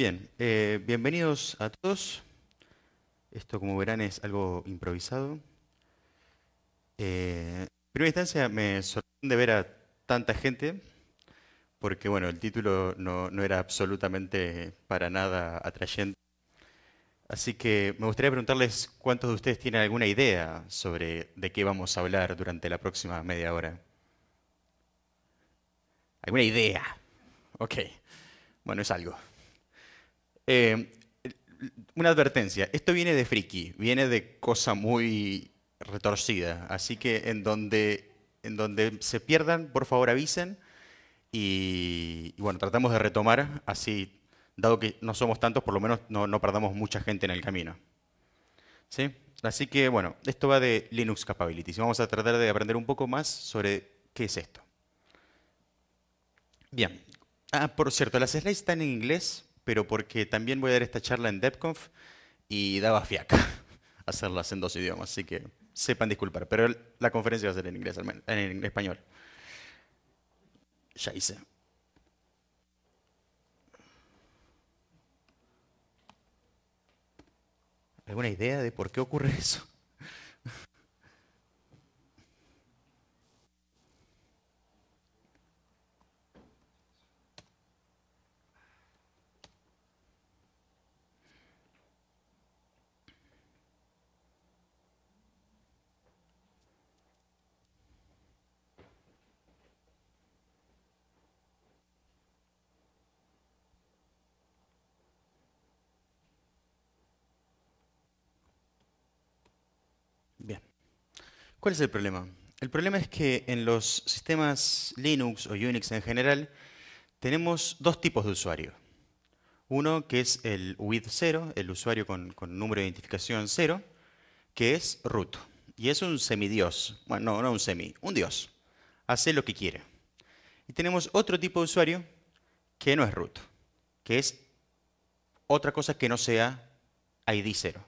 Bien, eh, bienvenidos a todos. Esto, como verán, es algo improvisado. Eh, en primera instancia, me sorprende ver a tanta gente, porque bueno, el título no, no, era absolutamente para nada atrayente. Así que me gustaría preguntarles cuántos de ustedes tienen alguna idea sobre de qué vamos a hablar durante la próxima media hora. ¿Alguna idea? Ok. Bueno, es algo. Eh, una advertencia, esto viene de friki, viene de cosa muy retorcida, así que en donde, en donde se pierdan, por favor avisen y, bueno, tratamos de retomar, así, dado que no somos tantos, por lo menos no, perdamos mucha gente en el camino. ¿Sí? Así que bueno, esto va de Linux Capabilities. Vamos a tratar de aprender un poco más sobre qué es esto. Bien. Ah, por cierto, las slides están en inglés, pero porque también voy a dar esta charla en DevConf y daba fiaca hacerlas en dos idiomas, así que sepan disculpar. Pero la conferencia va a ser en inglés, en español. Ya hice. ¿Alguna idea de por qué ocurre eso? ¿Cuál es el problema? El problema es que en los sistemas Linux o Unix en general tenemos dos tipos de usuario. Uno que es el with 0, el usuario con, número de identificación 0, que es root. Y es un semidios. Bueno, no, no un semi, un dios. Hace lo que quiere. Y tenemos otro tipo de usuario que no es root, que es otra cosa que no sea ID 0.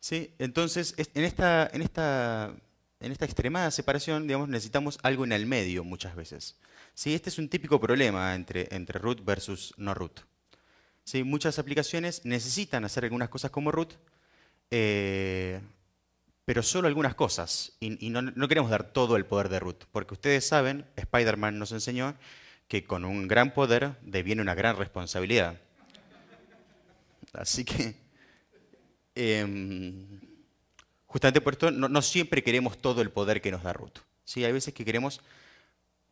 ¿Sí? Entonces, en esta, en, en esta extremada separación, digamos, necesitamos algo en el medio muchas veces. ¿Sí? Este es un típico problema entre, entre root versus no root. ¿Sí? Muchas aplicaciones necesitan hacer algunas cosas como root, eh, pero solo algunas cosas. Y, no, no queremos dar todo el poder de root, porque ustedes saben, Spider-Man nos enseñó que con un gran poder deviene una gran responsabilidad. Así que Em, justamente por esto, no, siempre queremos todo el poder que nos da Ruth. ¿sí? Hay veces que queremos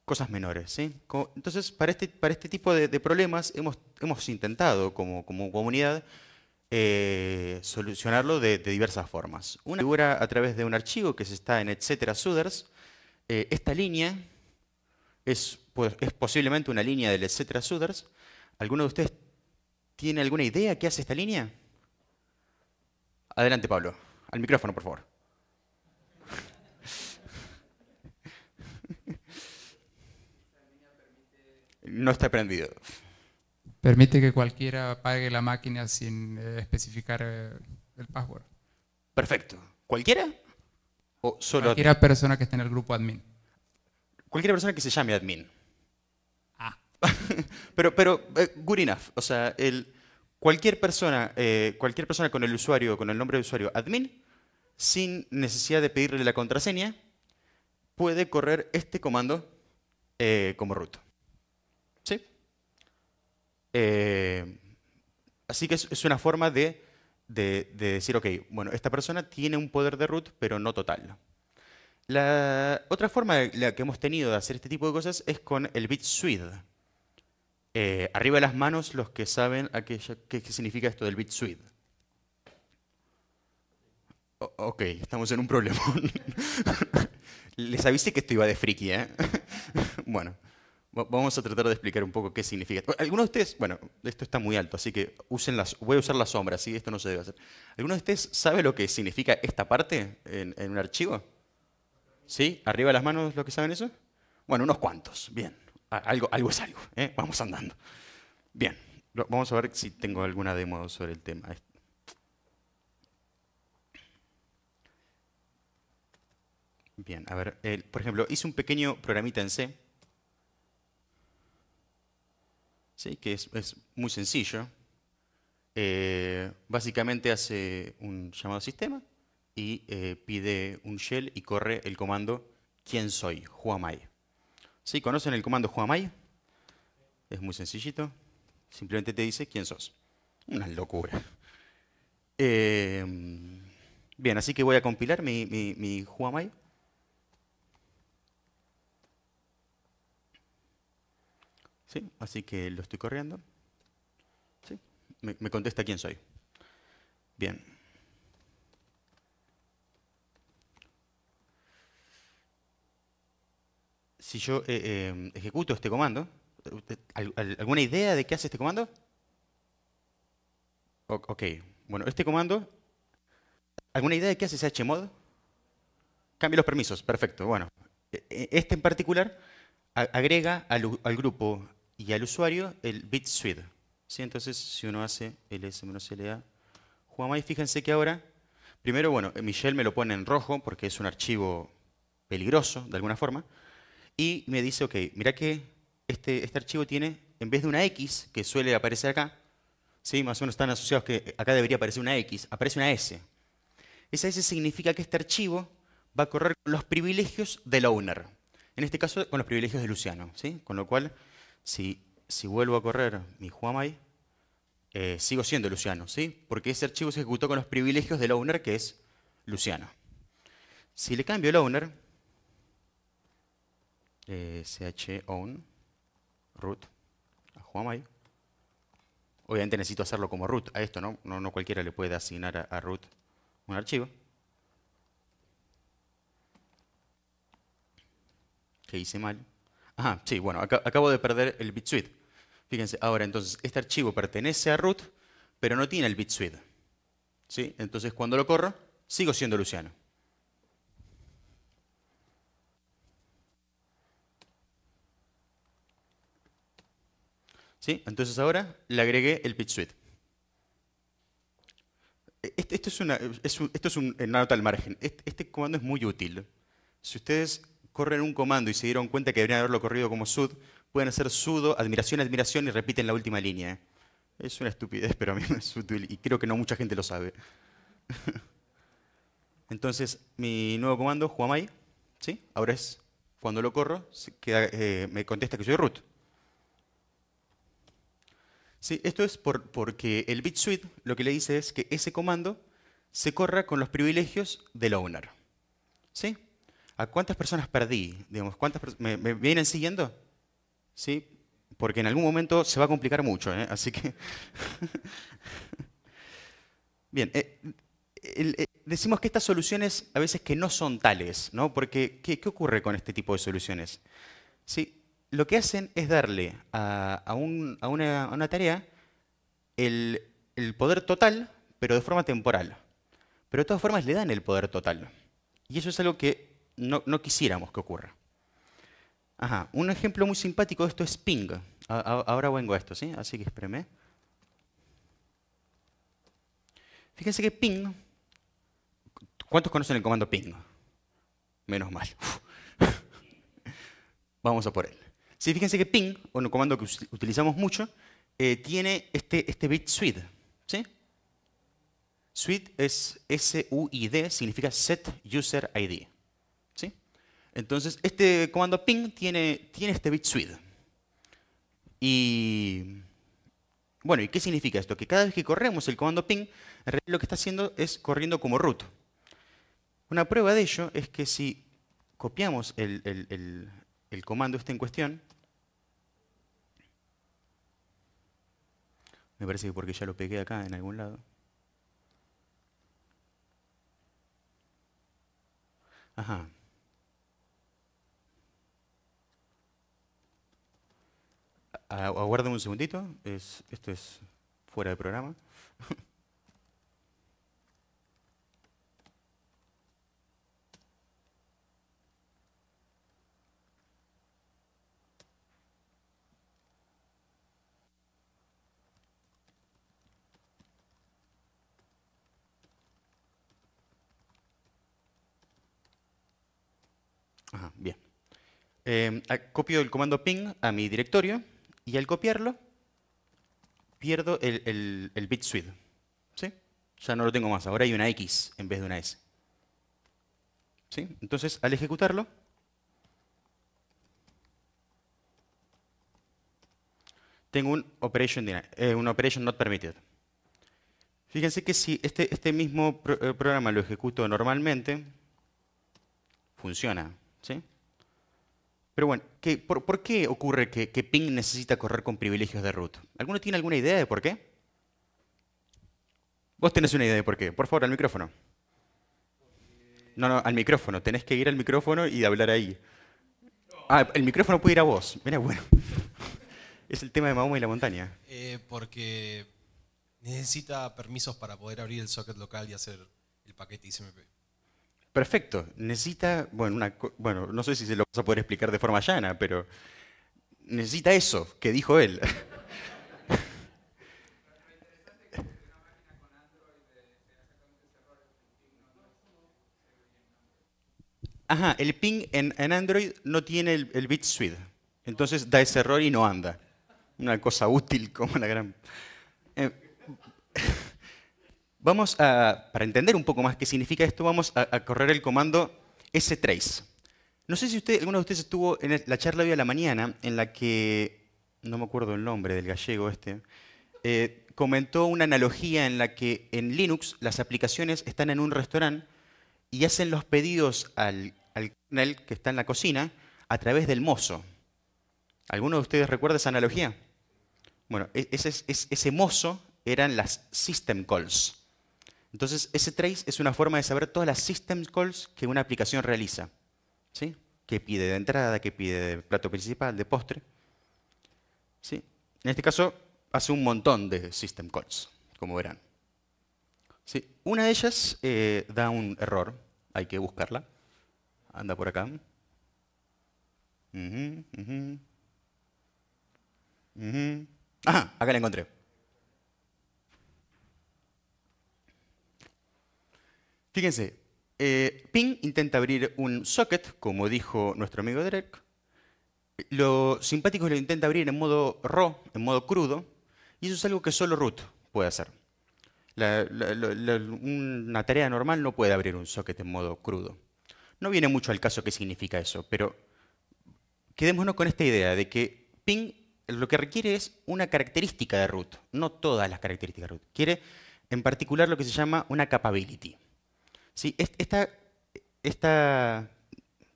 cosas menores. entonces, este, para este, tipo de, problemas hemos, intentado como, comunidad eh, solucionarlo de, diversas formas. Una figura a través de un archivo que se está en etcétera eh, esta línea pues, es, posiblemente una línea del etcétera Suders. ¿Alguno de ustedes tiene alguna idea qué hace esta línea? Adelante, Pablo. Al micrófono, por favor. No está prendido. Permite que cualquiera pague la máquina sin eh, especificar eh, el password. Perfecto. ¿Cualquiera? ¿O solo cualquiera persona que esté en el grupo admin. Cualquiera persona que se llame admin. Ah. pero, pero, eh, good enough. O sea, el, Cualquier persona, eh, cualquier persona con el usuario, con el nombre de usuario admin, sin necesidad de pedirle la contraseña, puede correr este comando eh, como root. Eh, así que es, una forma de, decir, ok, bueno, esta persona tiene un poder de root, pero no total. La otra forma que hemos tenido de hacer este tipo de cosas es con el bit suite. Eh, arriba de las manos los que saben aquella qué, significa esto del bit suite. ok, estamos en un problema. Les avisé que esto iba de friki, ¿eh? bueno, vamos a tratar de explicar un poco qué significa. Algunos de ustedes, bueno, esto está muy alto, así que usen las, voy a usar las sombras, ¿sí? Esto no se debe hacer. ¿Alguno de ustedes sabe lo que significa esta parte en, en un archivo? ¿Sí? ¿Arriba de las manos los que saben eso? Bueno, unos cuantos, bien algo, algo es algo, ¿eh? vamos andando. Bien, vamos a ver si tengo alguna demo sobre el tema. Bien, a ver, por ejemplo, hice un pequeño programita en C, ¿sí? que es, muy sencillo. Eh, básicamente hace un llamado sistema y eh, pide un shell y corre el comando quién soy, Juan ¿Sí? ¿Conocen el comando Juamay? Es muy sencillito. Simplemente te dice quién sos. Una locura. Eh, bien, así que voy a compilar mi, mi, ¿Sí? Así que lo estoy corriendo. ¿Sí? Me, me contesta quién soy. Bien. si yo eh, em, ejecuto este comando, ¿alguna idea de qué hace este comando? ok, bueno, este comando, ¿alguna idea de qué hace chmod? Cambia los permisos, perfecto, bueno. E, e, este en particular agrega al, grupo y al usuario el bit suite. Entonces, si uno hace ls-la, Juanma, y fíjense que ahora, primero, bueno, eh, Michelle me lo pone en rojo porque es un archivo peligroso, de alguna forma y me dice, ok, mira que este, este archivo tiene, en vez de una X, que suele aparecer acá, ¿sí? más o menos están asociados que acá debería aparecer una X, aparece una S. Esa S significa que este archivo va a correr con los privilegios del owner. En este caso, con los privilegios de Luciano. ¿sí? Con lo cual, si, si vuelvo a correr mi Huamai, eh, sigo siendo Luciano, ¿sí? porque ese archivo se ejecutó con los privilegios del owner, que es Luciano. Si le cambio el owner, eh, root a Obviamente necesito hacerlo como root a esto, ¿no? No, no cualquiera le puede asignar a, root un archivo. que hice mal. Ah, sí, bueno, acabo de perder el bitsuite. Fíjense, ahora entonces, este archivo pertenece a root, pero no tiene el bitsuite. ¿Sí? Entonces, cuando lo corro, sigo siendo Luciano. Entonces ahora le agregué el pitch suite. E-, este, este esto es, una, nota al margen. Este, comando es muy útil. Si ustedes corren un comando y se dieron cuenta que deberían haberlo corrido como sud, pueden hacer sudo, admiración, admiración y repiten la última línea. Es una estupidez, pero a mí me es útil y creo que no mucha gente lo sabe. Entonces, mi nuevo comando, Juamai, ¿sí? ahora es cuando lo corro, eh, me contesta que soy root. Sí, esto es por, porque el bit suite lo que le dice es que ese comando se corra con los privilegios del owner. ¿Sí? ¿A cuántas personas perdí? Digamos, ¿cuántas me, vienen siguiendo? ¿Sí? Porque en algún momento se va a complicar mucho, ¿eh? así que... Bien, eh, eh, decimos que estas soluciones a veces que no son tales, ¿no? Porque, ¿qué, qué ocurre con este tipo de soluciones? ¿Sí? lo que hacen es darle a, una, tarea el, poder total, pero de forma temporal. Pero de todas formas le dan el poder total. Y eso es algo que no, quisiéramos que ocurra. Ajá, un ejemplo muy simpático de esto es ping. ahora vengo a esto, ¿sí? Así que espéreme. Fíjense que ping... ¿Cuántos conocen el comando ping? Menos mal. Vamos a por él. Sí, fíjense que ping, un comando que utilizamos mucho, eh, tiene este, este bit suite. ¿sí? Suite es S-U-I-D, significa Set User ID. Entonces, este comando ping tiene, tiene este bit suite. Y bueno, ¿y qué significa esto? Que cada vez que corremos el comando ping, en realidad lo que está haciendo es corriendo como root. Una prueba de ello es que si copiamos el, el comando está en cuestión. Me parece que porque ya lo pegué acá en algún lado. Ajá. Aguarden un segundito. Es, esto es fuera de programa. Ajá, bien. Em, ah, copio el comando ping a mi directorio y al copiarlo pierdo el, bit suite. ¿Sí? Ya no lo tengo más. Ahora hay una X en vez de una S. ¿Sí? Entonces, al ejecutarlo, tengo un operation, eh, un operation not permitted. Fíjense que si este, este mismo eh, programa lo ejecuto normalmente, funciona. Pero bueno, por, qué ocurre que, ping necesita correr con privilegios de root? ¿Alguno tiene alguna idea de por qué? Vos tenés una idea de por qué. Por favor, al micrófono. No, no, al micrófono. Tenés que ir al micrófono y hablar ahí. Ah, el micrófono puede ir a vos. Mira, bueno. es el tema de Mahoma y la montaña. Eh, porque necesita permisos para poder abrir el socket local y hacer el paquete ICMP. Perfecto. Necesita, bueno, bueno, no sé si se lo vas a poder explicar de forma llana, pero necesita eso que dijo él. Ajá, el ping en, Android no tiene el, bit suite. Entonces da ese error y no anda. Una cosa útil como la gran... Eh, Vamos a, para entender un poco más qué significa esto, vamos a, correr el comando S3. No sé si usted, alguno de ustedes estuvo en la charla hoy a la mañana en la que, no me acuerdo el nombre del gallego este, eh, comentó una analogía en la que en Linux las aplicaciones están en un restaurante y hacen los pedidos al, al kernel que está en la cocina a través del mozo. ¿Alguno de ustedes recuerda esa analogía? Bueno, e, ese, ese mozo eran las system calls. Entonces, ese trace es una forma de saber todas las system calls que una aplicación realiza. ¿Sí? ¿Qué pide de entrada? ¿Qué pide de plato principal? ¿De postre? ¿Sí? En este caso, hace un montón de system calls, como verán. ¿Sí? Una de ellas eh, da un error, hay que buscarla. Anda por acá. ¡Ah! Ajá, acá la encontré. Fíjense, eh, Ping intenta abrir un socket, como dijo nuestro amigo Derek. Lo simpático lo intenta abrir en modo raw, en modo crudo, y eso es algo que solo root puede hacer. una tarea normal no puede abrir un socket en modo crudo. No viene mucho al caso qué significa eso, pero quedémonos con esta idea de que ping lo que requiere es una característica de root, no todas las características de root. Quiere en particular lo que se llama una capability. ¿Sí? Esta,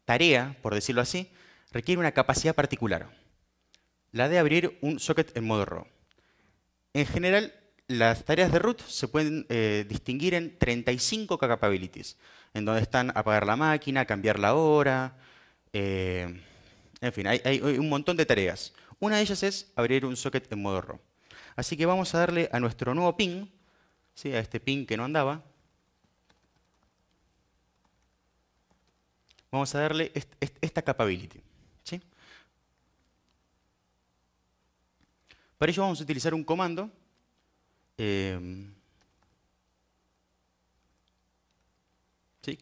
tarea, por decirlo así, requiere una capacidad particular, la de abrir un socket en modo RAW. En general, las tareas de root se pueden eh, distinguir en 35 capabilities, en donde están apagar la máquina, cambiar la hora, eh, en fin, hay, un montón de tareas. Una de ellas es abrir un socket en modo RAW. Así que vamos a darle a nuestro nuevo ping, a este ping que no andaba, vamos a darle esta capability. Para ello vamos a utilizar un comando em,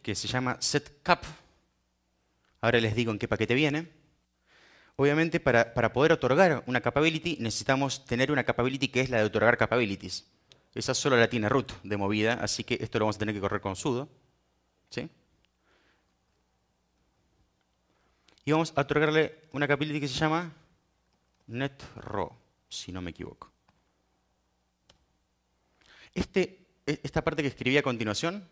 que se llama setCap. Ahora les digo en qué paquete viene. Obviamente, para, para poder otorgar una capability, necesitamos tener una capability que es la de otorgar capabilities. Esa solo la tiene root de movida, así que esto lo vamos a tener que correr con sudo. ¿sí? y vamos a otorgarle una capability que se llama netRaw, si no me equivoco. Este, e, esta parte que escribí a continuación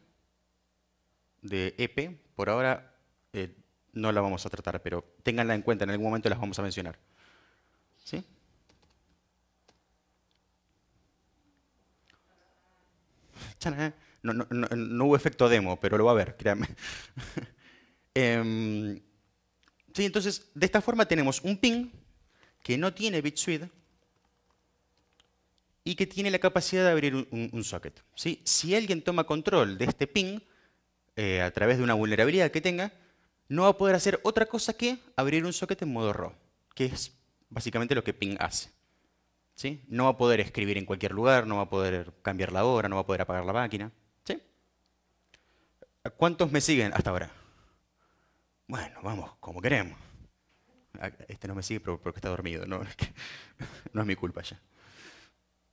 de EP, por ahora eh, no la vamos a tratar, pero ténganla en cuenta, en algún momento las vamos a mencionar. ¿Sí? Eh. No, hubo efecto demo, pero lo va a ver, créanme. Em, entonces, de esta forma tenemos un ping que no tiene BitSuite y que tiene la capacidad de abrir un, socket. ¿Sí? Si alguien toma control de este ping eh, a través de una vulnerabilidad que tenga, no va a poder hacer otra cosa que abrir un socket en modo RAW, que es básicamente lo que ping hace. ¿Sí? No va a poder escribir en cualquier lugar, no va a poder cambiar la hora, no va a poder apagar la máquina. ¿Sí? ¿Cuántos me siguen hasta ahora? Bueno, vamos, como queremos. Ah, este no me sigue porque está dormido, no, es mi culpa ya.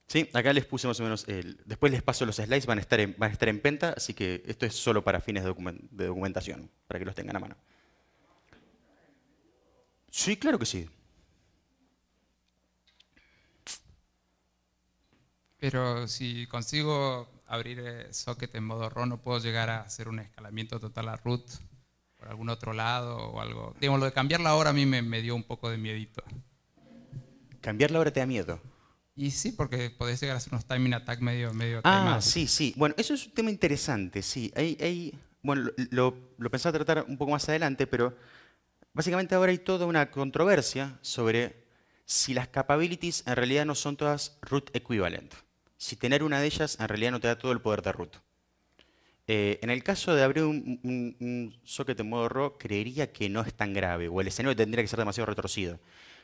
¿Sí? Acá les puse más o menos, el... después les paso los slides, van a, estar en, estar en penta, así que esto es solo para fines de, documentación, para que los tengan a mano. Sí, claro que sí. Pero si consigo abrir socket en modo RAW, ¿no puedo llegar a hacer un escalamiento total a root algún otro lado o algo. Digo, lo de cambiar la hora a mí me, dio un poco de miedito. ¿Cambiar la hora te da miedo? Y sí, porque podés llegar a hacer unos timing attack medio, medio Ah, sí, sí. Bueno, eso es un tema interesante, sí. Hay, bueno, lo, lo pensaba tratar un poco más adelante, pero básicamente ahora hay toda una controversia sobre si las capabilities en realidad no son todas root equivalent. Si tener una de ellas en realidad no te da todo el poder de root. Eh, en el caso de abrir un, socket en modo RAW, creería que no es tan grave, o el escenario tendría que ser demasiado retorcido.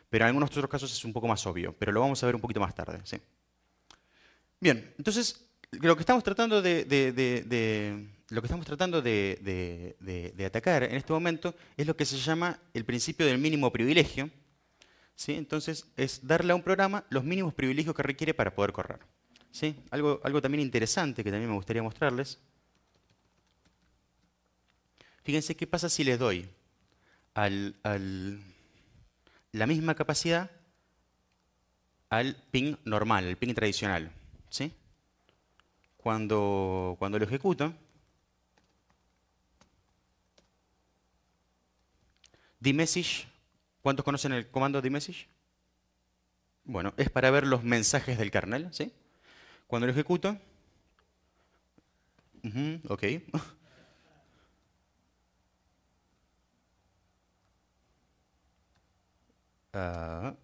Pero en algunos otros casos es un poco más obvio, pero lo vamos a ver un poquito más tarde. Bien, entonces, lo que estamos tratando de, lo que estamos tratando de, atacar en este momento es lo que se llama el principio del mínimo privilegio. Entonces, es darle a un programa los mínimos privilegios que requiere para poder correr. algo también interesante que también me gustaría mostrarles Fíjense qué pasa si le doy la misma capacidad al ping normal, al ping tradicional. Cuando, cuando lo ejecuto, dmessage, ¿cuántos conocen el comando dmessage? Bueno, es para ver los mensajes del kernel. ¿sí? Cuando lo ejecuto, ok. Ah.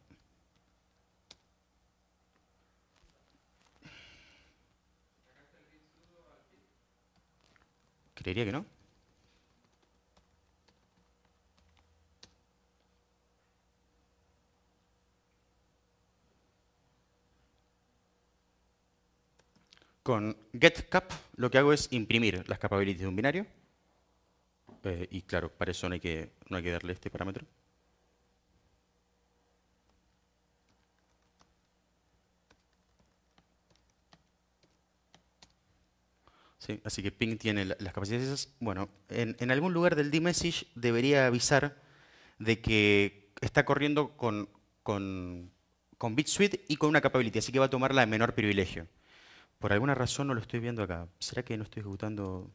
creería que no. Con getCap lo que hago es imprimir las capabilities de un binario. Eh, y claro, para eso hay que, no hay que darle este parámetro. Así que ping tiene las capacidades. Bueno, en, algún lugar del D-message debería avisar de que está corriendo con, con, BitSuite y con una capability, así que va a tomar la de menor privilegio. Por alguna razón no lo estoy viendo acá. ¿Será que no estoy ejecutando...?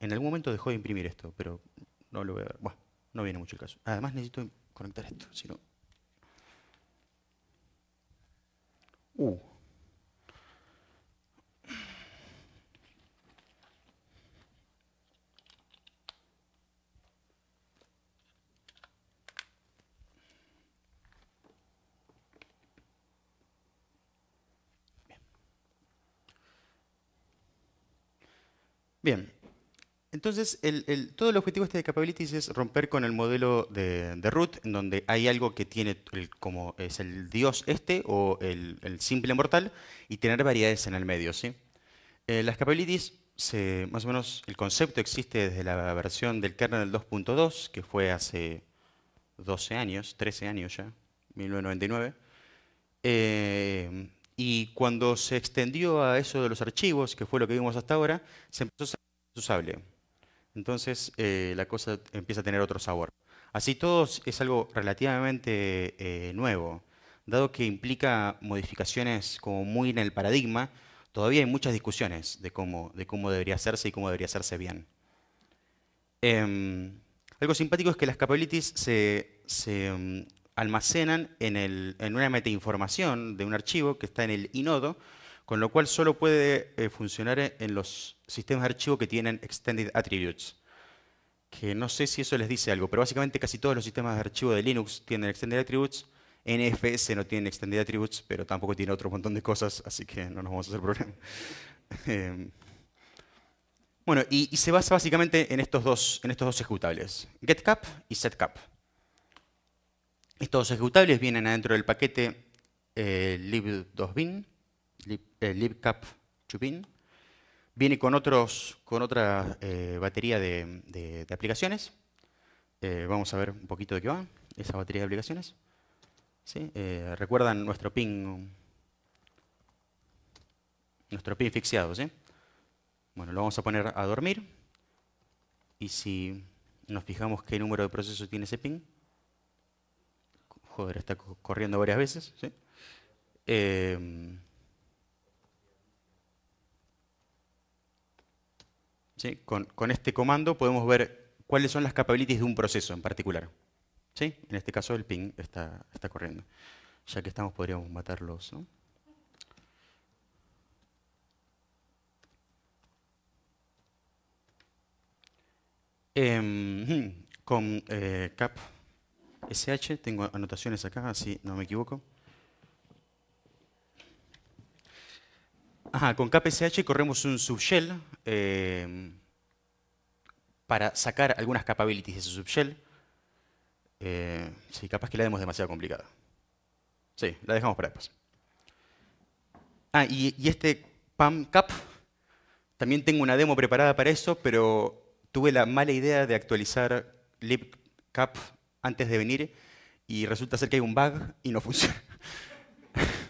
En algún momento dejó de imprimir esto, pero no lo voy a ver. Bueno, no viene mucho el caso. Además necesito conectar esto, si Uh, Bien, entonces, todo el objetivo este de capabilities es romper con el modelo de, root, en donde hay algo que tiene como es el dios este o el, simple mortal, y tener variedades en el medio. ¿sí? Eh, las capabilities, más o menos el concepto existe desde la versión del kernel 2.2, que fue hace 12 años, 13 años ya, 1999. Y cuando se extendió a eso de los archivos, que fue lo que vimos hasta ahora, se empezó a ser usable. Entonces eh, la cosa empieza a tener otro sabor. Así todo es algo relativamente eh, nuevo, dado que implica modificaciones como muy en el paradigma, todavía hay muchas discusiones de cómo, de cómo debería hacerse y cómo debería hacerse bien. Em, algo simpático es que las capabilities se, se almacenan en, una meta información de un archivo que está en el inodo, con lo cual solo puede eh, funcionar e, en los sistemas de archivo que tienen extended attributes. Que no sé si eso les dice algo, pero básicamente casi todos los sistemas de archivo de Linux tienen extended attributes. NFS no tiene extended attributes, pero tampoco tiene otro montón de cosas, así que no nos vamos a hacer problema. Em, bueno, y, se basa básicamente en estos dos ejecutables, getcap y setcap. Estos ejecutables vienen adentro del paquete eh, lib2bin, libcap2bin. Eh, Viene con, otros, con otra eh, batería de, aplicaciones. vamos a ver un poquito de qué va esa batería de aplicaciones. Recuerdan nuestro pin, nuestro pin fixiado. ¿sí? Bueno, lo vamos a poner a dormir. Y si nos fijamos qué número de procesos tiene ese pin. Joder, está corriendo varias veces. Em, con, este comando podemos ver cuáles son las capabilities de un proceso en particular. ¿sí? En este caso el ping está, corriendo. Ya que estamos podríamos matarlos. Em, con eh, cap SH, tengo anotaciones acá, si no me equivoco. con CapSH corremos un subshell eh, para sacar algunas capabilities de ese subshell. Eh, sí, capaz que la es demasiado complicada. Sí, la dejamos para después. Ah, y, y este cap también tengo una demo preparada para eso, pero tuve la mala idea de actualizar libcap antes de venir y resulta ser que hay un bug y no funciona.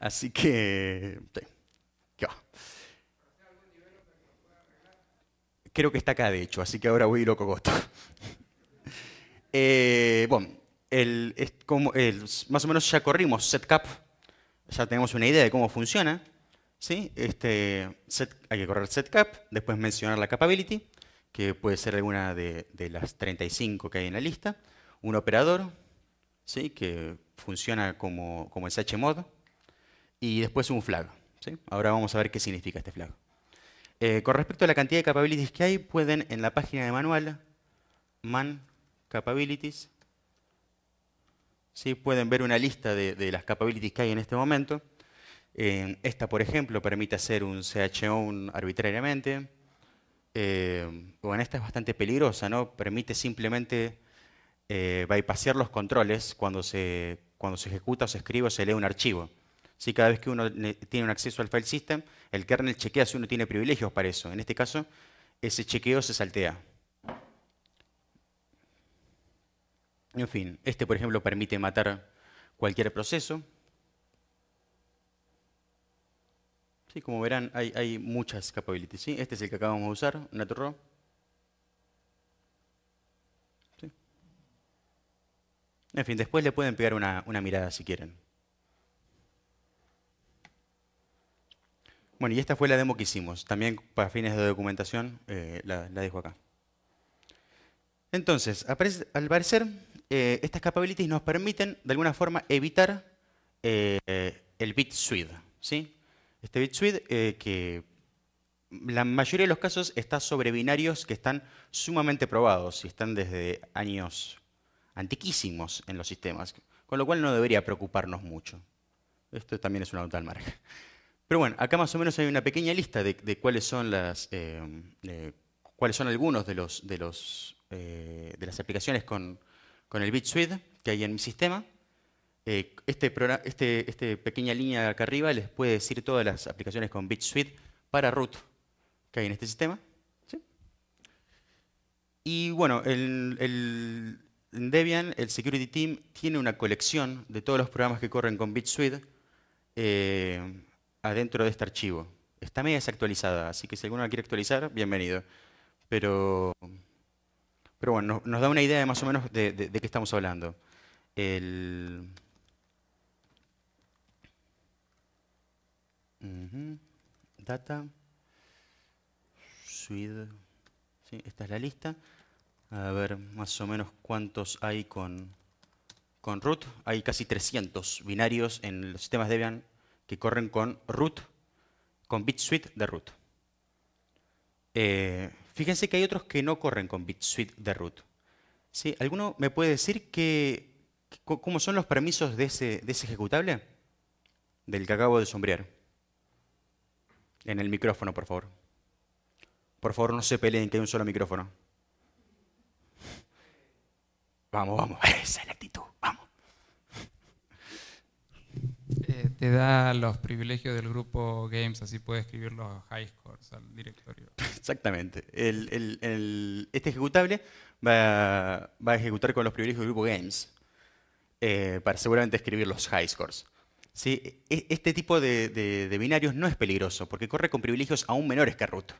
Así que, Creo que está acá, de hecho, así que ahora voy loco costo. eh, bueno, es como, el, más o menos ya corrimos setcap, ya tenemos una idea de cómo funciona. ¿sí? Este, hay que correr setcap, después mencionar la capability, que puede ser alguna de, las 35 que hay en la lista, un operador, ¿sí? que funciona como, como el SHMOD. y después un flag. ¿sí? Ahora vamos a ver qué significa este flag. Eh, con respecto a la cantidad de capabilities que hay, pueden en la página de manual, man capabilities, ¿sí? pueden ver una lista de, las capabilities que hay en este momento. Eh, esta, por ejemplo, permite hacer un CHO arbitrariamente, eh, bueno, esta es bastante peligrosa, ¿no? Permite simplemente eh, bypassear los controles cuando se, cuando se ejecuta o se escribe o se lee un archivo. Si cada vez que uno tiene un acceso al file system, el kernel chequea si uno tiene privilegios para eso. En este caso, ese chequeo se saltea. En fin, este por ejemplo permite matar cualquier proceso. Sí, como verán, hay, muchas capabilities. ¿sí? Este es el que acabamos de usar, ¿Naturro? ¿Sí? En fin, después le pueden pegar una, mirada si quieren. Bueno, y esta fue la demo que hicimos. También para fines de documentación eh, la, dejo acá. Entonces, al parecer, eh, estas capabilities nos permiten, de alguna forma, evitar eh, el bit suite. ¿sí? Este bitsuite eh, que la mayoría de los casos está sobre binarios que están sumamente probados y están desde años antiquísimos en los sistemas, con lo cual no debería preocuparnos mucho. Esto también es una nota al margen. Pero bueno, acá más o menos hay una pequeña lista de, cuáles son las, eh, cuáles son algunos de los, de los eh, de las aplicaciones con, con el BitSuite que hay en mi sistema. Eh, Esta este, este, pequeña línea de acá arriba les puede decir todas las aplicaciones con BitSuite para root que hay en este sistema. Y bueno, en Debian, el Security Team tiene una colección de todos los programas que corren con BitSuite eh, adentro de este archivo. Está media desactualizada, así que si alguno la quiere actualizar, bienvenido. Pero, pero bueno, nos, da una idea de más o menos de, de qué estamos hablando. El, Data. Suite. esta es la lista. A ver más o menos cuántos hay con, con root. Hay casi 300 binarios en los sistemas Debian que corren con root, con BitSuite de root. Eh, fíjense que hay otros que no corren con BitSuite de root. ¿Sí? ¿Alguno me puede decir cómo son los permisos de ese, de ese ejecutable? Del que acabo de sombrear. En el micrófono, por favor. Por favor, no se peleen, que hay un solo micrófono. Vamos, vamos, esa es la actitud, vamos. Eh, te da los privilegios del grupo Games, así puedes escribir los high scores al directorio. Exactamente. este ejecutable va, a ejecutar con los privilegios del grupo Games eh, para seguramente escribir los high scores. ¿sí? E, este tipo de, binarios no es peligroso porque corre con privilegios aún menores que root.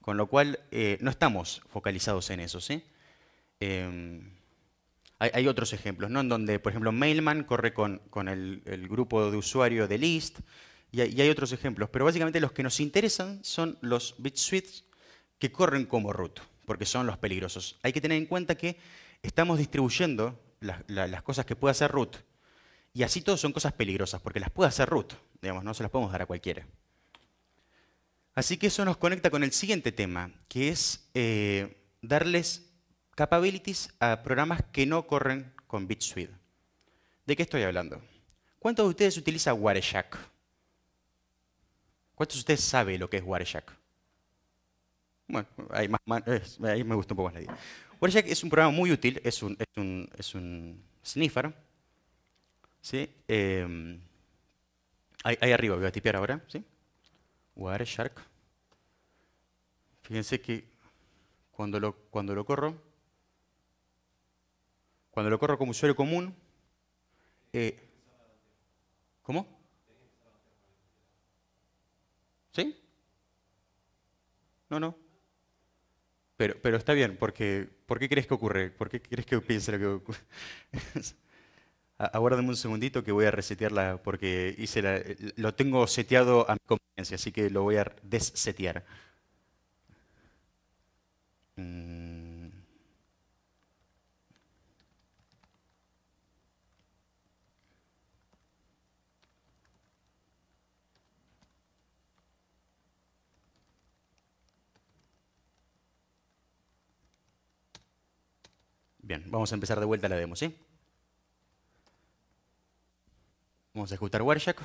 Con lo cual, eh, no estamos focalizados en eso. Em, hay, otros ejemplos, ¿no? en donde, por ejemplo, Mailman corre con, el, grupo de usuario de List y hay, otros ejemplos. Pero básicamente los que nos interesan son los bit suites que corren como root, porque son los peligrosos. Hay que tener en cuenta que estamos distribuyendo las cosas que puede hacer root y así todo son cosas peligrosas, porque las puede hacer root. digamos, no se las podemos dar a cualquiera. Así que eso nos conecta con el siguiente tema, que es eh, darles capabilities a programas que no corren con BitSuite. ¿De qué estoy hablando? ¿Cuántos de ustedes utiliza Wireshark? ¿Cuántos de ustedes saben lo que es Wireshark? Bueno, ahí, me gusta un poco más la idea. Wireshark es un programa muy útil, es un, es es un sniffer, ¿sí? Em, ahí, arriba, voy a tipear ahora, ¿sí? Shark. Fíjense que cuando lo, cuando lo corro, cuando lo corro como usuario común, eh, ¿cómo? ¿Sí? No, no. Pero, pero está bien, porque ¿por qué crees que ocurre? ¿Por qué crees que piensa lo que ocurre? Aguárdame un segundito que voy a resetearla porque hice la, eh, lo tengo seteado a mi conveniencia, así que lo voy a dessetear. Mm. Bien, vamos a empezar de vuelta la demo, ¿sí? Vamos a ejecutar Warjack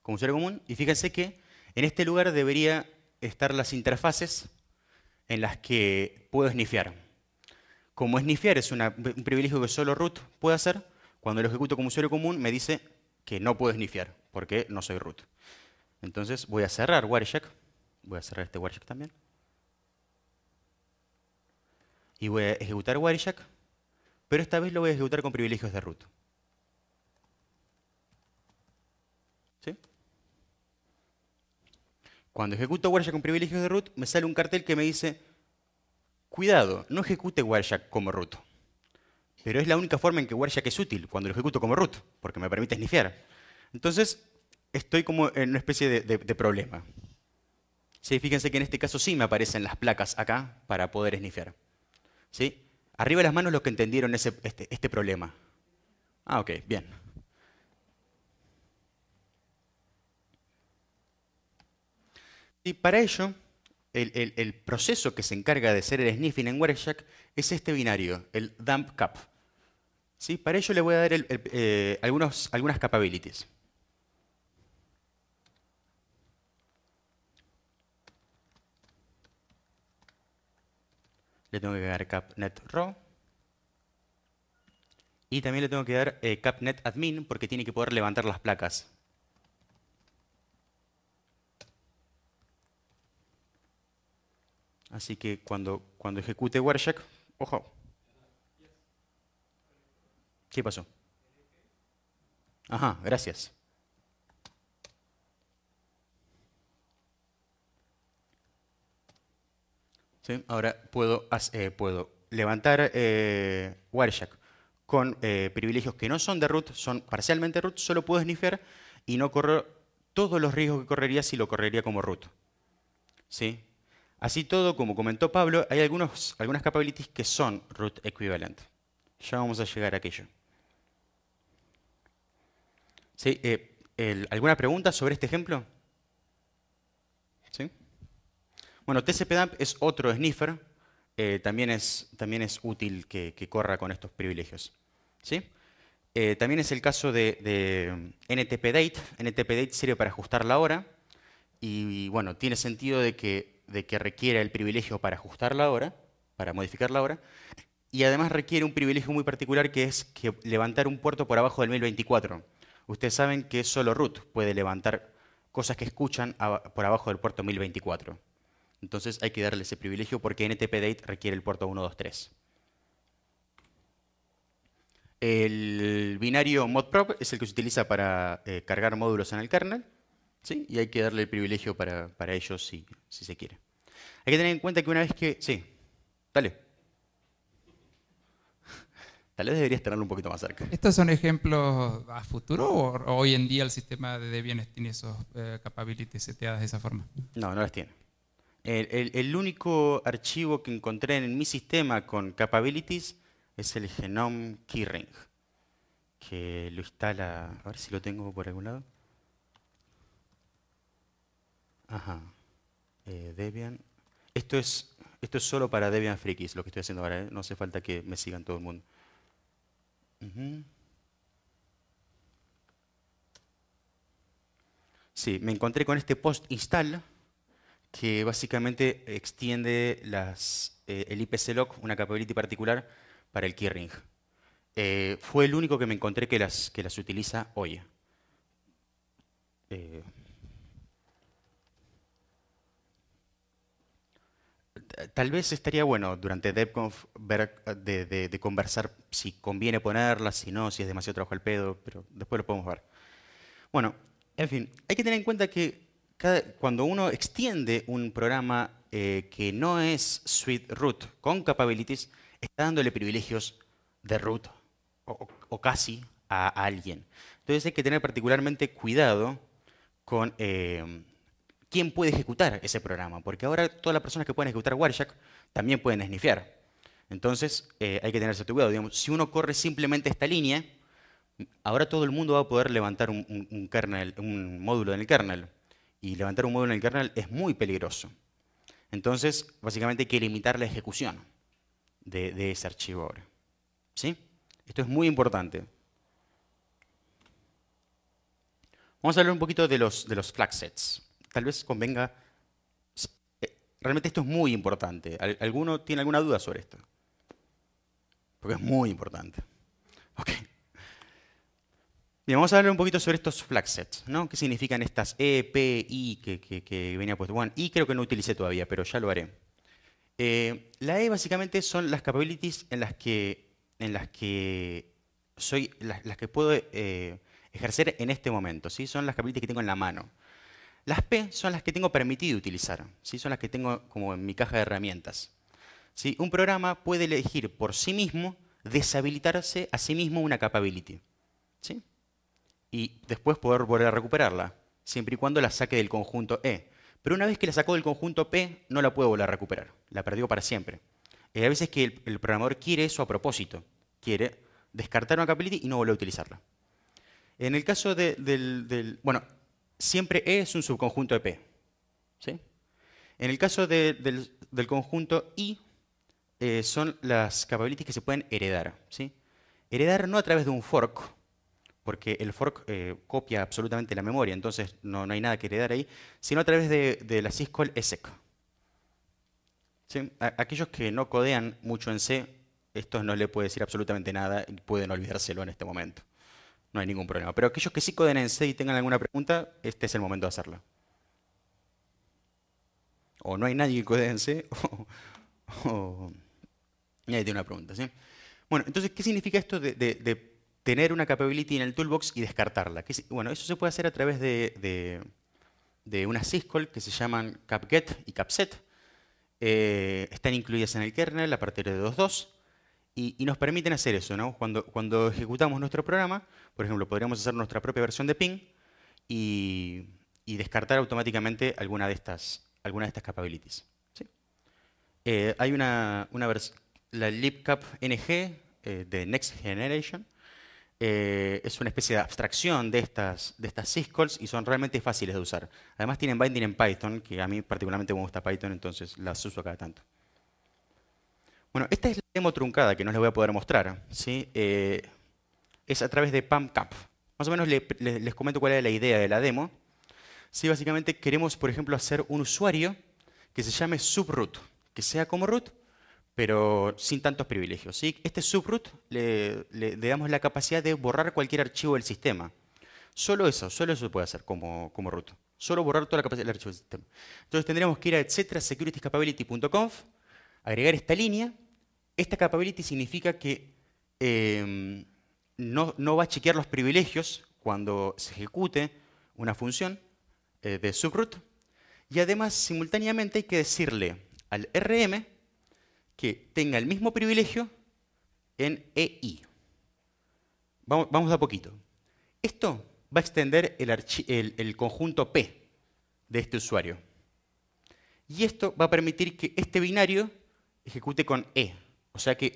como usuario común. Y fíjense que en este lugar debería estar las interfaces en las que puedo sniffear. Como sniffear es un privilegio que solo root puede hacer, cuando lo ejecuto como usuario común me dice que no puedo sniffear, porque no soy root. Entonces voy a cerrar Warjack. Voy a cerrar este Warjack también. Y voy a ejecutar Warjack, pero esta vez lo voy a ejecutar con privilegios de root. Cuando ejecuto Wireshark con privilegios de root, me sale un cartel que me dice, cuidado, no ejecute Wireshark como root. Pero es la única forma en que Wireshark es útil, cuando lo ejecuto como root, porque me permite snifear. Entonces, estoy como en una especie de, problema. Sí, fíjense que en este caso sí me aparecen las placas acá para poder snifear. ¿Sí? Arriba de las manos los que entendieron este, este problema. Ah, ok, bien. Y para ello, el, proceso que se encarga de hacer el sniffing en WireShark es este binario, el dump cap. ¿Sí? Para ello le voy a dar eh, algunas capabilities. Le tengo que dar capnet raw. Y también le tengo que dar cap_net_admin eh, capnet admin porque tiene que poder levantar las placas. Así que cuando, cuando ejecute Wireshark, ojo. ¿Qué pasó? Ajá, gracias. Ahora puedo, eh, puedo levantar eh, con eh, privilegios que no son de root, son parcialmente root, solo puedo sniffer y no corro todos los riesgos que correría si lo correría como root. ¿Sí? Así todo, como comentó Pablo, hay algunos, algunas capabilities que son root equivalent. Ya vamos a llegar a aquello. ¿Sí? Eh, ¿Alguna pregunta sobre este ejemplo? ¿Sí? Bueno, TCPdump es otro sniffer. Eh, también, es, también, es, útil que, corra con estos privilegios. ¿Sí? Eh, también es el caso de, mm, NTP Date. NTP sirve para ajustar la hora. y bueno, tiene sentido de que de que requiera el privilegio para ajustar la hora, para modificar la hora, y además requiere un privilegio muy particular que es que levantar un puerto por abajo del 1024. Ustedes saben que solo root puede levantar cosas que escuchan por abajo del puerto 1024. Entonces hay que darle ese privilegio porque NTPDate requiere el puerto 123. El binario modprop es el que se utiliza para eh, cargar módulos en el kernel. ¿sí? y hay que darle el privilegio para, ellos si, se quiere. Hay que tener en cuenta que una vez que... Sí, dale. Tal vez deberías tenerlo un poquito más cerca. ¿Estos son ejemplos a futuro o hoy en día el sistema de bienes tiene esos eh, capabilities seteadas de esa forma? No, no las tiene. El, el, único archivo que encontré en mi sistema con capabilities es el genome keyring, que lo instala, a ver si lo tengo por algún lado. Ajá. Eh, Debian. Esto es, esto es solo para Debian Frikis, lo que estoy haciendo ahora. ¿eh? No hace falta que me sigan todo el mundo. Sí, me encontré con este post install que básicamente extiende las, IPC eh, el una capability particular, para el keyring. fue el único que me encontré que las, que las utiliza hoy. tal vez estaría bueno durante DevConf ver, eh, de, conversar si conviene ponerla, si no, si es demasiado trabajo al pedo, pero después lo podemos ver. Bueno, en fin, hay que tener en cuenta que cuando uno extiende un programa eh, que no es suite root con capabilities, está dándole privilegios de root o, casi a, alguien. Entonces hay que tener particularmente cuidado con... Eh, quién puede ejecutar ese programa, porque ahora todas las personas que pueden ejecutar Wireshark también pueden snifear. Entonces eh, hay que tenerse cuidado. Digamos, si uno corre simplemente esta línea, ahora todo el mundo va a poder levantar un, módulo en el kernel. Y levantar un módulo en el kernel es muy peligroso. Entonces, básicamente hay que limitar la ejecución de, ese archivo ahora. ¿Sí? Esto es muy importante. Vamos a hablar un poquito de los, de los flag sets tal vez convenga... Eh, realmente esto es muy importante. ¿Alguno tiene alguna duda sobre esto? Porque es muy importante. Bien, vamos a hablar un poquito sobre estos flag sets, ¿no? ¿Qué significan estas E, P, I que, venía puesto? Bueno, I creo que no utilicé todavía, pero ya lo haré. Eh, la E básicamente son las capabilities en las que, en las que, soy, que puedo eh, ejercer en este momento, ¿sí? Son las capabilities que tengo en la mano. Las P son las que tengo permitido utilizar, ¿sí? son las que tengo como en mi caja de herramientas. ¿sí? Un programa puede elegir por sí mismo deshabilitarse a sí mismo una capability. ¿sí? Y después poder volver a recuperarla, siempre y cuando la saque del conjunto E. Pero una vez que la sacó del conjunto P, no la puedo volver a recuperar, la perdió para siempre. Eh, a veces que el, programador quiere eso a propósito, quiere descartar una capability y no volver a utilizarla. En el caso del, Bueno, siempre E es un subconjunto de P. ¿sí? En el caso del, conjunto I, eh, son las capabilities que se pueden heredar. ¿sí? Heredar no a través de un fork, porque el fork eh, copia absolutamente la memoria, entonces no, hay nada que heredar ahí, sino a través de, la syscall ESEC. ¿Sí? Aquellos que no codean mucho en C, esto no le puede decir absolutamente nada y pueden olvidárselo en este momento no hay ningún problema. Pero aquellos que sí coden en C y tengan alguna pregunta, este es el momento de hacerla. O no hay nadie que code en C, o, nadie tiene una pregunta. Bueno, entonces, ¿qué significa esto de, tener una capability en el toolbox y descartarla? bueno, eso se puede hacer a través de, una unas syscall que se llaman capget y capset. Eh, están incluidas en el kernel a partir de 2.2. Y, nos permiten hacer eso, ¿no? Cuando, cuando ejecutamos nuestro programa, por ejemplo, podríamos hacer nuestra propia versión de ping y, descartar automáticamente alguna de estas, alguna de estas capabilities. Eh, hay una, una la libcap ng eh, de Next Generation, eh, es una especie de abstracción de estas, de estas syscalls y son realmente fáciles de usar. Además tienen binding en Python, que a mí particularmente me gusta Python, entonces las uso cada tanto. Bueno, esta es la demo truncada que no les voy a poder mostrar. ¿sí? Eh, es a través de PAMCAP. Más o menos les comento cuál era la idea de la demo. Sí, básicamente queremos, por ejemplo, hacer un usuario que se llame subroot, que sea como root, pero sin tantos privilegios. ¿sí? Este subroot le, damos la capacidad de borrar cualquier archivo del sistema. Solo eso, solo eso se puede hacer como, como root. Solo borrar toda la capacidad del archivo del sistema. Entonces tendríamos que ir a etcetera securitiescapability.conf agregar esta línea, esta capability significa que em, no, va a chequear los privilegios cuando se ejecute una función eh, de subroot. Y además, simultáneamente hay que decirle al RM que tenga el mismo privilegio en EI. Vamos, vamos a poquito. Esto va a extender el conjunto P de este usuario. Y esto va a permitir que este binario ejecute con E. O sea que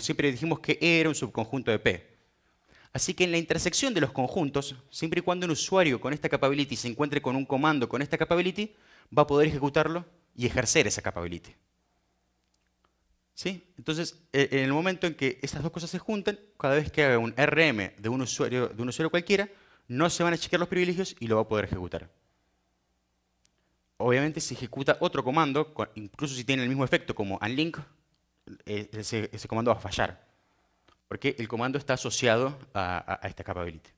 siempre dijimos que E era un subconjunto de P. Así que en la intersección de los conjuntos, siempre y cuando un usuario con esta capability se encuentre con un comando con esta capability, va a poder ejecutarlo y ejercer esa capability. ¿Sí? Entonces, e, en el momento en que estas dos cosas se juntan, cada vez que haga un RM de un usuario, de un usuario cualquiera, no se van a chequear los privilegios y lo va a poder ejecutar obviamente se ejecuta otro comando, incluso si tiene el mismo efecto como unlink, eh, ese, comando va a fallar, porque el comando está asociado a, esta capability.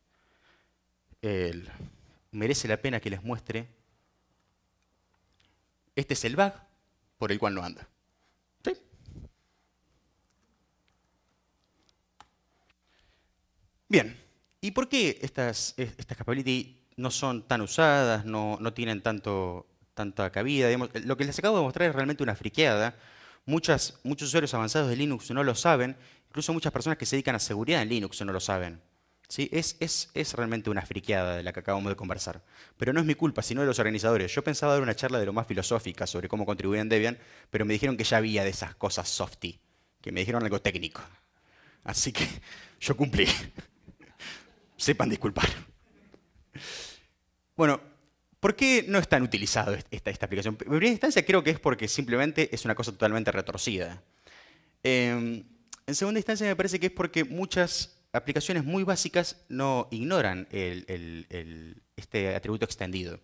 merece la pena que les muestre. Este es el bug por el cual no anda. Bien, ¿y por qué estas, estas capabilities no son tan usadas, no, no tienen tanto tanta cabida. Lo que les acabo de mostrar es realmente una friqueada. Muchas, muchos usuarios avanzados de Linux no lo saben, incluso muchas personas que se dedican a seguridad en Linux no lo saben. ¿Sí? Es, es, es, realmente una friqueada de la que acabamos de conversar. Pero no es mi culpa, sino de los organizadores. Yo pensaba dar una charla de lo más filosófica sobre cómo contribuir en Debian, pero me dijeron que ya había de esas cosas softy, que me dijeron algo técnico. Así que yo cumplí. Sepan disculpar. Bueno, ¿Por qué no es tan utilizado esta, esta aplicación? En primera instancia creo que es porque simplemente es una cosa totalmente retorcida. Em, en segunda instancia me parece que es porque muchas aplicaciones muy básicas no ignoran este atributo extendido.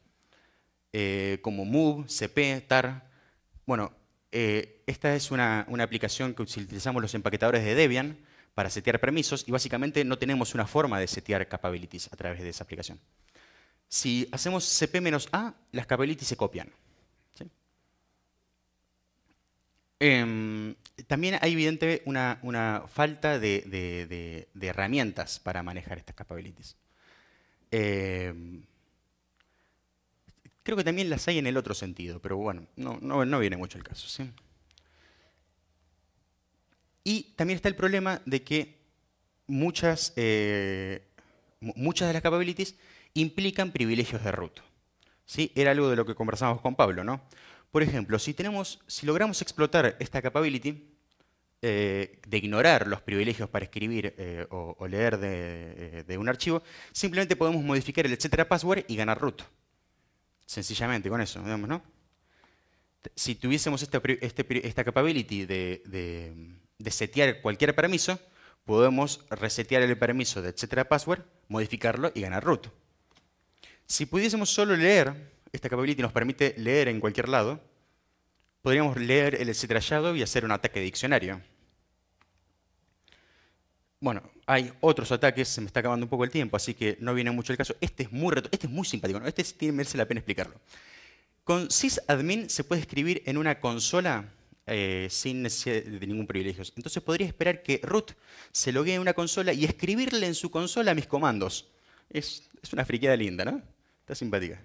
Eh, como Move, CP, TAR. Bueno, eh, esta es una, una, aplicación que utilizamos los empaquetadores de Debian para setear permisos y básicamente no tenemos una forma de setear capabilities a través de esa aplicación si hacemos cp-a, las capabilities se copian. Em, también hay evidente una, falta de, herramientas para manejar estas capabilities. Em, creo que también las hay en el otro sentido, pero bueno, no, viene mucho el caso. Y también está el problema de que muchas, eh, muchas de las capabilities implican privilegios de root. ¿Sí? Era algo de lo que conversamos con Pablo. ¿no? Por ejemplo, si, tenemos, si logramos explotar esta capability eh, de ignorar los privilegios para escribir eh, o, leer eh, de, un archivo, simplemente podemos modificar el etcétera password y ganar root. Sencillamente con eso, ¿no? Si tuviésemos esta, este capability de, setear cualquier permiso, podemos resetear el permiso de etcétera password, modificarlo y ganar root. Si pudiésemos solo leer, esta capability nos permite leer en cualquier lado, podríamos leer el extrayado y hacer un ataque de diccionario. Bueno, hay otros ataques, se me está acabando un poco el tiempo, así que no viene mucho el caso. Este es muy, este es muy simpático, ¿no? este merece la pena explicarlo. Con sysadmin se puede escribir en una consola eh, sin necesidad de ningún privilegio. Entonces podría esperar que root se loguee en una consola y escribirle en su consola mis comandos. Es, una friqueda linda, ¿no? Está simpática.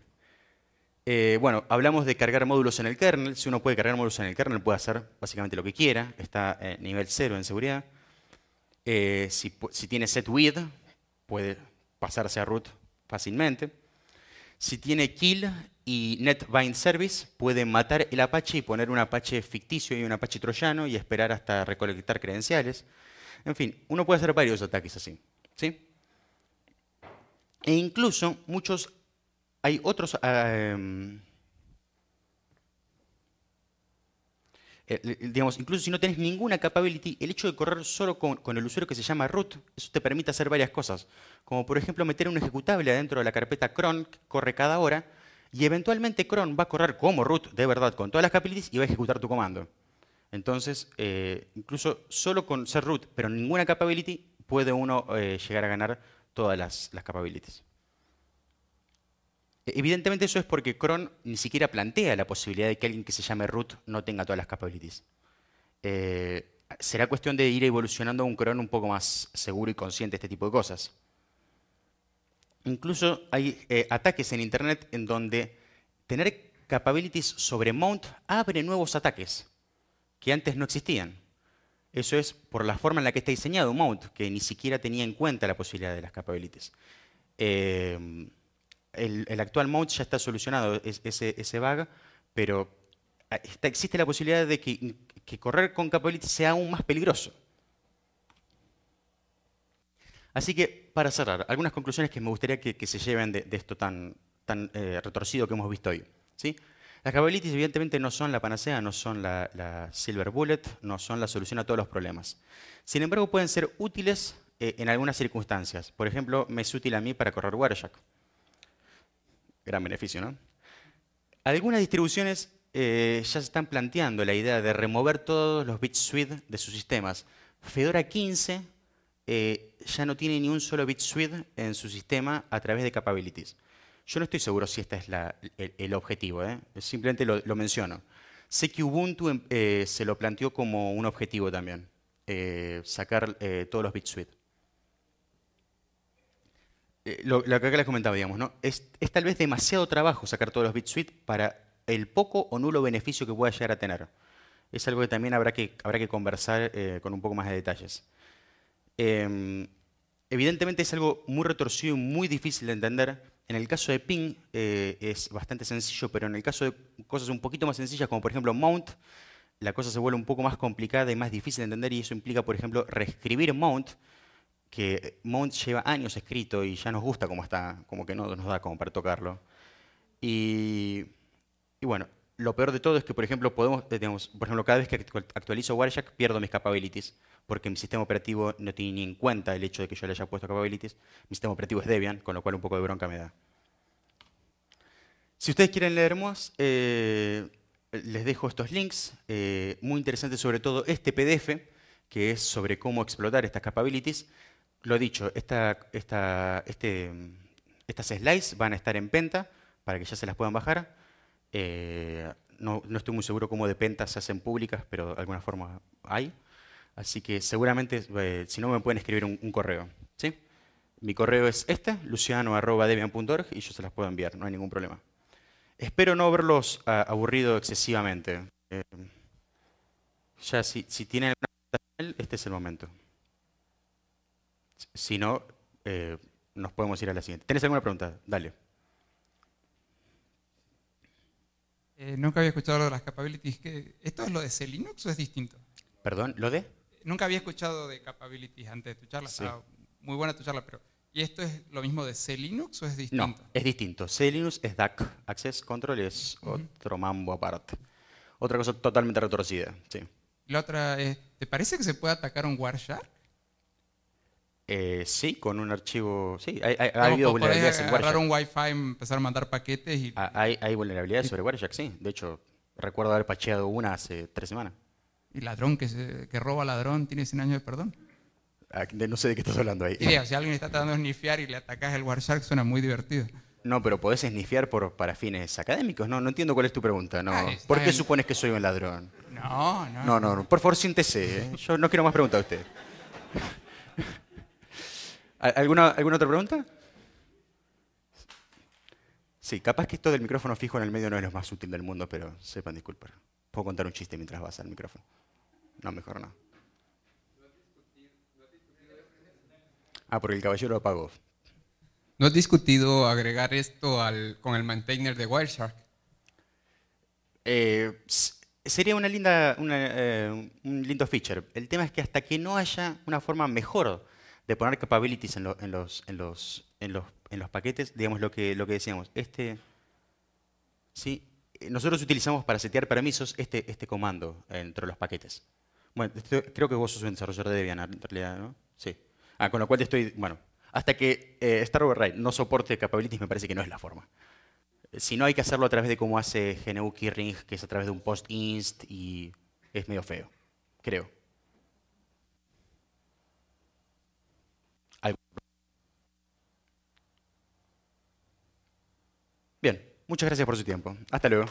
Eh, bueno, hablamos de cargar módulos en el kernel. Si uno puede cargar módulos en el kernel, puede hacer básicamente lo que quiera. Está en eh, nivel cero en seguridad. Eh, si, tiene set with, puede pasarse a root fácilmente. Si tiene kill y netbind service, puede matar el Apache y poner un Apache ficticio y un Apache troyano y esperar hasta recolectar credenciales. En fin, uno puede hacer varios ataques así. ¿sí? E incluso muchos hay otros... Ah, em, eh, digamos, incluso si no tenés ninguna capability, el hecho de correr solo con, el usuario que se llama root, eso te permite hacer varias cosas. Como por ejemplo meter un ejecutable adentro de la carpeta cron, que corre cada hora, y eventualmente cron va a correr como root, de verdad, con todas las capabilities y va a ejecutar tu comando. Entonces, eh, incluso solo con ser root, pero ninguna capability, puede uno eh, llegar a ganar todas las, las capabilities. Evidentemente eso es porque cron ni siquiera plantea la posibilidad de que alguien que se llame root no tenga todas las capabilities. Eh, será cuestión de ir evolucionando un cron un poco más seguro y consciente de este tipo de cosas. Incluso hay eh, ataques en Internet en donde tener capabilities sobre mount abre nuevos ataques que antes no existían. Eso es por la forma en la que está diseñado mount, que ni siquiera tenía en cuenta la posibilidad de las capabilities. Eh, el, actual mount ya está solucionado ese, ese, bug, pero ah, existe la posibilidad de que, correr con capabilities sea aún más peligroso. Así que, para cerrar, algunas conclusiones que me gustaría que, se lleven de, esto tan, tan eh, retorcido que hemos visto hoy. Las capabilities evidentemente no son la panacea, no son la, silver bullet, no son la solución a todos los problemas. Sin embargo, pueden ser útiles eh, en algunas circunstancias. Por ejemplo, me es útil a mí para correr warjack gran beneficio, ¿no? Algunas distribuciones eh, ya se están planteando la idea de remover todos los bit de sus sistemas. Fedora 15 eh, ya no tiene ni un solo bit suite en su sistema a través de capabilities. Yo no estoy seguro si este es el, objetivo, ¿eh? simplemente lo, menciono. Sé que Ubuntu em, se lo planteó como un objetivo también, sacar todos los BitSuite. Eh, lo, que que les comentaba, digamos, ¿no? Es, tal vez demasiado trabajo sacar todos los BitSuite para el poco o nulo beneficio que pueda llegar a tener. Es algo que también habrá que, habrá que conversar eh, con un poco más de detalles. Em, evidentemente es algo muy retorcido y muy difícil de entender. En el caso de Ping eh, es bastante sencillo, pero en el caso de cosas un poquito más sencillas, como por ejemplo Mount, la cosa se vuelve un poco más complicada y más difícil de entender y eso implica, por ejemplo, reescribir Mount, que Mount lleva años escrito y ya nos gusta cómo está, como que no nos da como para tocarlo. Y, bueno, lo peor de todo es que, por ejemplo, podemos, eh, por cada vez que actualizo Wirejack pierdo mis capabilities, porque mi sistema operativo no tiene ni en cuenta el hecho de que yo le haya puesto capabilities. Mi sistema operativo es Debian, con lo cual un poco de bronca me da. Si ustedes quieren leer más, eh, les dejo estos links. Eh, muy interesante sobre todo este PDF, que es sobre cómo explotar estas capabilities. Lo dicho, este, estas slides van a estar en Penta para que ya se las puedan bajar. Eh, no, estoy muy seguro cómo de Penta se hacen públicas, pero de alguna forma hay. Así que seguramente, eh, si no, me pueden escribir un, correo. ¿sí? Mi correo es este, luciano.debian.org, y yo se las puedo enviar, no hay ningún problema. Espero no verlos ah, aburrido excesivamente. Eh, ya si, tienen alguna este es el momento. Si no, eh, nos podemos ir a la siguiente. ¿Tienes alguna pregunta? Dale. Eh, nunca había escuchado lo de las capabilities. ¿Esto es lo de C Linux o es distinto? Perdón, ¿lo de? Nunca había escuchado de capabilities antes de tu charla. muy buena tu charla, pero ¿y esto es lo mismo de C Linux o es distinto? No, es distinto. C Linux es DAC. Access Control es otro mambo aparte. Otra cosa totalmente retorcida, sí. La otra es, ¿te parece que se puede atacar un Warshark? Eh, sí, con un archivo. Sí, hay, ha habido pues, vulnerabilidades en un Wi-Fi, empezar a mandar paquetes y. Hay, hay vulnerabilidades sobre Wireshark, sí. De hecho, recuerdo haber pacheado una hace tres semanas. Y ladrón que, que roba ladrón tiene 100 años de perdón. Ah, no sé de qué estás hablando ahí. si alguien está tratando de snifiar y le atacas el Wireshark, suena muy divertido. No, pero podés snifiar por, para fines académicos. No, no entiendo cuál es tu pregunta. No. Ah, ¿Por qué supones que soy un ladrón? No, no. No, no, Por favor, síntese Yo no quiero más preguntas a usted. ¿Alguna, ¿Alguna otra pregunta? Sí, capaz que esto del micrófono fijo en el medio no es lo más útil del mundo, pero sepan disculpar. Puedo contar un chiste mientras vas al micrófono. No, mejor no. Ah, porque el caballero apagó. ¿No has discutido agregar esto al, con el maintainer de Wireshark? Eh, sería una linda, eh, un lindo feature. El tema es que hasta que no haya una forma mejor de poner capabilities en, en, los, en, los, en, los, en los paquetes, digamos lo que, lo que decíamos. Este, ¿sí? Eh, nosotros utilizamos para setear permisos este, este comando dentro de los paquetes. Bueno, creo que vos sos un desarrollador de Debian, en realidad, ¿no? Sí. Ah, con lo cual estoy, bueno, hasta que eh, Star no soporte capabilities me parece que no es la forma. Si no, hay que hacerlo a través de cómo hace GNU Keyring, que es a través de un post inst y es medio feo, creo. Bien, muchas gracias por su tiempo. Hasta luego.